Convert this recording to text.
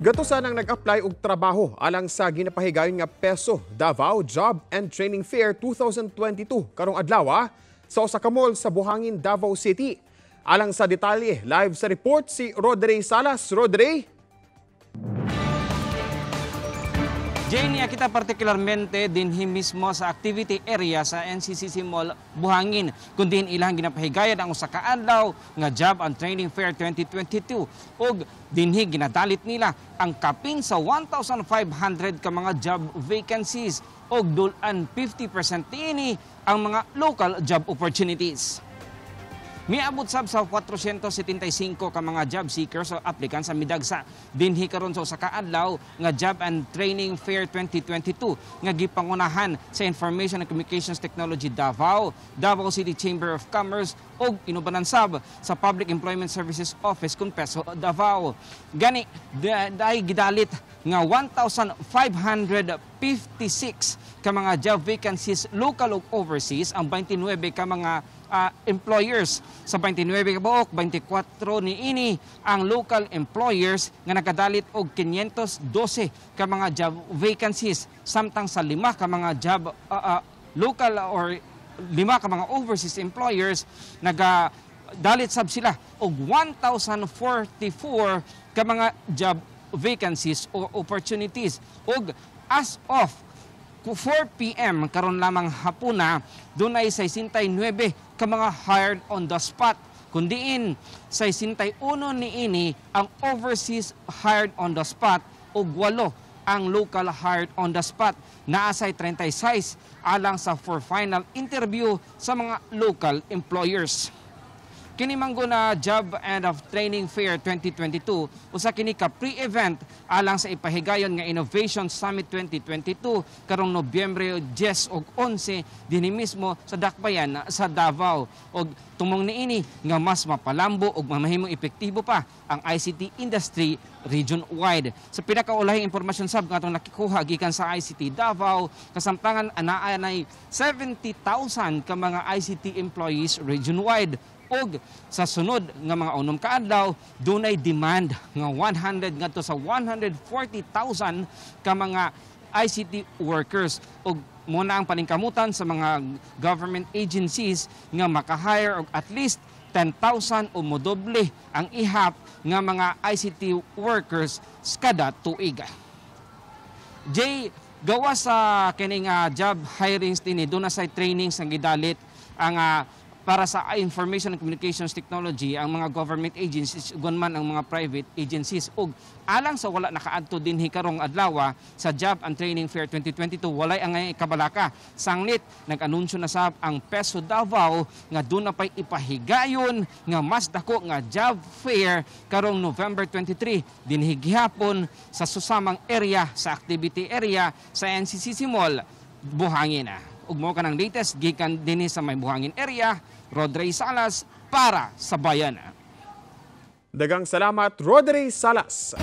Gatusan ang nag-apply og trabaho alang sa ginapahigayon nga peso Davao Job and Training Fair 2022 karong adlaw ah, sa usa ka mall sa Buhangin, Davao City. Alang sa detalye, live sa report si Rodrey Salas. Rodrey, Jenny, kita particularmente din mismo sa activity area sa NCCC Mall Buhangin, kundi ilang ginapahigayad ang usa ka nga Job and Training Fair 2022 og dinhi ginadalit nila ang kapin sa 1,500 ka mga job vacancies ug dulan 50% tini ang mga local job opportunities. Miabot sab sa 475 ka mga job seekers o applicants sa Midagsa. Dinhi karon sa usa adlaw nga Job and Training Fair 2022 nga gipangunahan sa Information and Communications Technology Davao, Davao City Chamber of Commerce ug inubanan sab sa Public Employment Services Office peso Davao. Gani dai gidalit nga 1556 ka mga job vacancies local ug overseas ang 29 ka mga uh, employers. Sa 29 kabuok, 24 ni ini ang local employers nga nagadalit og 512 ka mga job vacancies samtang sa lima ka mga job uh, uh, local or lima ka mga overseas employers naga dalit sab sila og 1044 ka mga job vacancies or opportunities og as of 4 p.m. karon lamang hapuna, doon ay 69 ka mga hired on the spot. Kundiin, 61 ni ini ang overseas hired on the spot o walo ang local hired on the spot. Naasay 36 alang sa for final interview sa mga local employers. Kini manggo na Job and of Training Fair 2022 usa kini ka pre-event alang sa ipahigayon nga Innovation Summit 2022 karong Nobyembre 10 ug 11 dinhi mismo sa Dakbayan sa Davao ug tumong niini nga mas mapalambo ug mamahimong epektibo pa ang ICT industry region-wide. Sa pinakaulahing impormasyon sab nga atong nakikuha gikan sa ICT Davao kasamtangan anaa nay 70,000 ka mga ICT employees region-wide ug sa sunod nga mga unom ka adlaw dunay demand nga 100 ngadto sa 140,000 ka mga ICT workers ug muna ang paningkamutan sa mga government agencies nga maka-hire og at least 10,000 o modoble ang ihap nga mga ICT workers kada tuig. Jay, gawa sa kining uh, job hirings din, eh, doon na sa trainings ang gidalit ang uh, para sa Information and Communications Technology, ang mga government agencies, man ang mga private agencies. ug alang sa wala nakaadto din hikarong adlaw sa Job and Training Fair 2022, walay ang kabalaka. Sanglit, nag-anunsyo na sab ang Peso Davao nga doon na pa'y ipahigayon nga mas dako nga job fair karong November 23 din higihapon sa susamang area sa activity area sa NCCC Mall Buhangin ug mao kanang latest gikan dinhi sa Maybuhangin area Rodrey Salas para sa bayan. Dagang salamat Rodrey Salas.